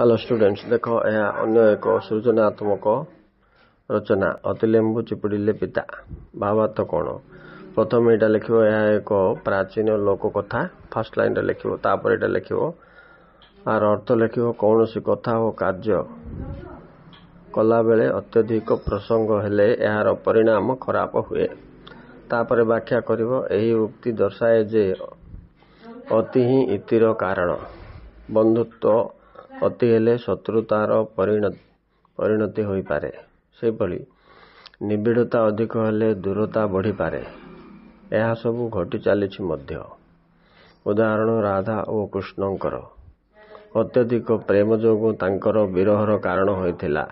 hello students ଦେଖ ଏହା ଅନ୍ୟ ଏକ ସୃଜନାତ୍ମକ ରଚନା ଅତି ଲେମ୍ବୁ ଚିପୁଡ଼ିଲେ ପିତା ଭାବାର୍ଥ କ'ଣ ପ୍ରଥମେ ଏଇଟା ଲେଖିବ ଏହା ଏକ ପ୍ରାଚୀନ ଲୋକ କଥା ଫାଷ୍ଟ ଲାଇନ୍ରେ ଲେଖିବ ତାପରେ ଏଇଟା ଲେଖିବ ଆର ଅର୍ଥ ଲେଖିବ କୌଣସି କଥା ଓ କାର୍ଯ୍ୟ କଲାବେଳେ ଅତ୍ୟଧିକ ପ୍ରସଙ୍ଗ ହେଲେ ଏହାର ପରିଣାମ ଖରାପ ହୁଏ ତାପରେ ବ୍ୟାଖ୍ୟା କରିବ ଏହି ଉକ୍ତି ଦର୍ଶାଏ ଯେ ଅତି ହିଁ ଇତିର କାରଣ ବନ୍ଧୁତ୍ୱ ଅତି ହେଲେ ଶତ୍ରୁତାର ପରିଣତି ହୋଇପାରେ ସେହିଭଳି ନିବିଡ଼ତା ଅଧିକ ହେଲେ ଦୂରତା ବଢ଼ିପାରେ ଏହାସବୁ ଘଟି ଚାଲିଛି ମଧ୍ୟ ଉଦାହରଣ ରାଧା ଓ କୃଷ୍ଣଙ୍କର ଅତ୍ୟଧିକ ପ୍ରେମ ଯୋଗୁଁ ତାଙ୍କର ବିରହର କାରଣ ହୋଇଥିଲା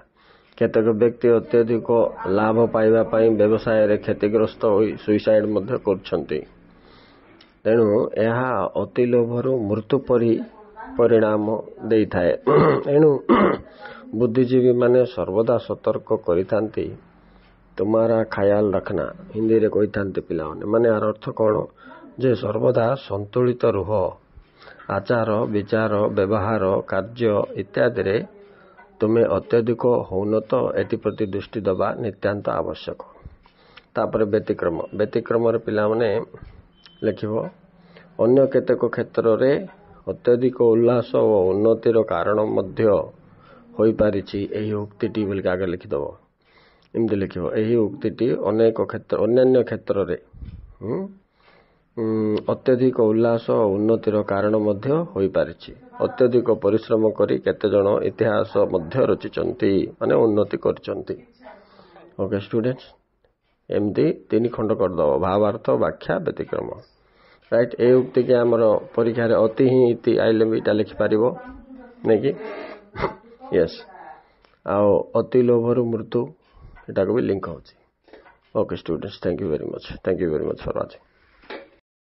କେତେକ ବ୍ୟକ୍ତି ଅତ୍ୟଧିକ ଲାଭ ପାଇବା ପାଇଁ ବ୍ୟବସାୟରେ କ୍ଷତିଗ୍ରସ୍ତ ହୋଇ ସୁଇସାଇଡ଼ ମଧ୍ୟ କରୁଛନ୍ତି ତେଣୁ ଏହା ଅତି ଲୋଭରୁ ମୃତ୍ୟୁ ପରି ପରିଣାମ ଦେଇଥାଏ ଏଣୁ ବୁଦ୍ଧିଜୀବୀମାନେ ସର୍ବଦା ସତର୍କ କରିଥାନ୍ତି ତୁମାରା ଖାୟାଲ ରଖନା ହିନ୍ଦୀରେ କହିଥାନ୍ତି ପିଲାମାନେ ମାନେ ଏହାର ଅର୍ଥ କ'ଣ ଯେ ସର୍ବଦା ସନ୍ତୁଳିତ ରୁହ ଆଚାର ବିଚାର ବ୍ୟବହାର କାର୍ଯ୍ୟ ଇତ୍ୟାଦିରେ ତୁମେ ଅତ୍ୟଧିକ ହେଉନ ତ ଏଥିପ୍ରତି ଦୃଷ୍ଟି ଦେବା ନିତ୍ୟାନ୍ତ ଆବଶ୍ୟକ ତାପରେ ବ୍ୟତିକ୍ରମ ବ୍ୟତିକ୍ରମରେ ପିଲାମାନେ ଲେଖିବ ଅନ୍ୟ କେତେକ କ୍ଷେତ୍ରରେ ଅତ୍ୟଧିକ ଉଲ୍ଲାସ ଓ ଉନ୍ନତିର କାରଣ ମଧ୍ୟ ହୋଇପାରିଛି ଏହି ଉକ୍ତିଟି ବୋଲିକି ଆଗେ ଲେଖିଦେବ ଏମିତି ଲେଖିବ ଏହି ଉକ୍ତିଟି ଅନେକ କ୍ଷେତ୍ର ଅନ୍ୟାନ୍ୟ କ୍ଷେତ୍ରରେ ଅତ୍ୟଧିକ ଉଲ୍ଲାସ ଓ ଉନ୍ନତିର କାରଣ ମଧ୍ୟ ହୋଇପାରିଛି ଅତ୍ୟଧିକ ପରିଶ୍ରମ କରି କେତେଜଣ ଇତିହାସ ମଧ୍ୟ ରଚିଛନ୍ତି ମାନେ ଉନ୍ନତି କରିଛନ୍ତି ଓକେ ଷ୍ଟୁଡ଼େଣ୍ଟସ୍ ଏମିତି ତିନି ଖଣ୍ଡ କରିଦେବ ଭାବାର୍ଥ ବାଖ୍ୟା ବ୍ୟତିକ୍ରମ ରାଇଟ୍ ଏ ଉକ୍ତିକି ଆମର ପରୀକ୍ଷାରେ ଅତି ହିଁ ଇତି ଆଇଲେ ବି ଏଇଟା ଲେଖିପାରିବ ନାଇଁକି ୟେସ୍ ଆଉ ଅତି ଲୋଭରୁ ମୃତ୍ୟୁ ଏଇଟାକୁ ବି ଲିଙ୍କ ହେଉଛି okay students thank you very much thank you very much for watching